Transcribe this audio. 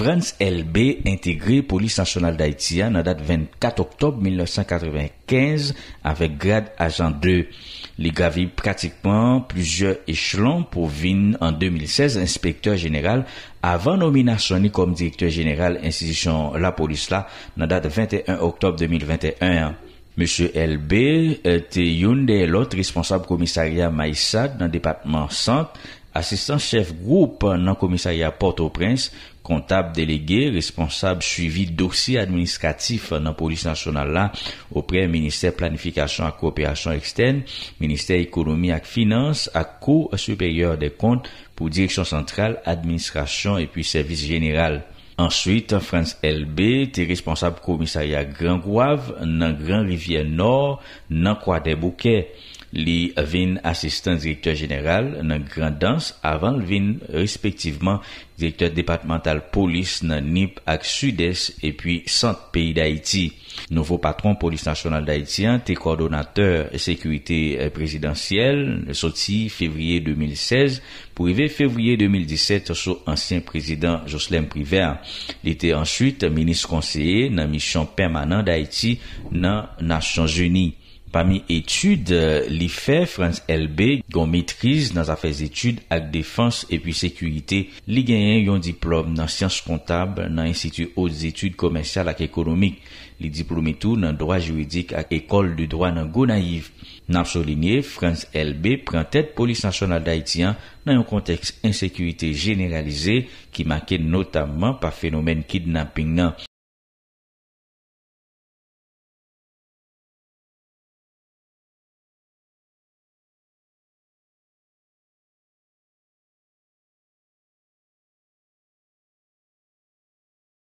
France LB intégré police nationale d'Haïti en hein, date 24 octobre 1995 avec grade agent 2. Il gravit pratiquement plusieurs échelons pour vin en 2016 inspecteur général avant nomination comme directeur général institution la police là en date 21 octobre 2021. Monsieur LB euh, était l'un des autres responsables commissariat Maïssad dans le département centre Asistan chef group nan komisariya Port-au-Prince, kontab delege, responsab suivi dosi administratif nan polis nasyonal la, opre minister planifikasyon ak koopiyasyon eksten, minister ekonomi ak finans, ak ko superior de kont pou direksyon sentral, administrasyon epi servis general. Answit, Frans LB, ti responsab komisariya Gran-Gouave nan Gran Rivier Nord, nan Kwa-De-Boukè. Li vin asistan direktor jeneral nan grandans avan vin respektiveman direktor departemental polis nan NIP ak Sud-Est epi 100 peyi d'Haiti. Nouvo patron polis nasyonal d'Haiti an te kordonateur sekwite euh, prezidentiyel soti fevriye 2016 pou ive fevriye 2017 sou ansyen prezident Joslem Priver. Li te ansuit menis konseye nan misyon permanent d'Haiti nan Nasyon Geni. Pami etude, li fè Frans LB gon mitrize nan zafèz etude ak defanse epi sekurite. Li genyen yon diplome nan siyans kontab nan institu oz etude komensyal ak ekonomik. Li diplome tou nan doa juridik ak ekol du doa nan go naiv. Nan solinye, Frans LB pren tèt polis nasyonal da itiyan nan yon konteks ensekurite generalize ki make notamman pa fenomen kidnapping nan.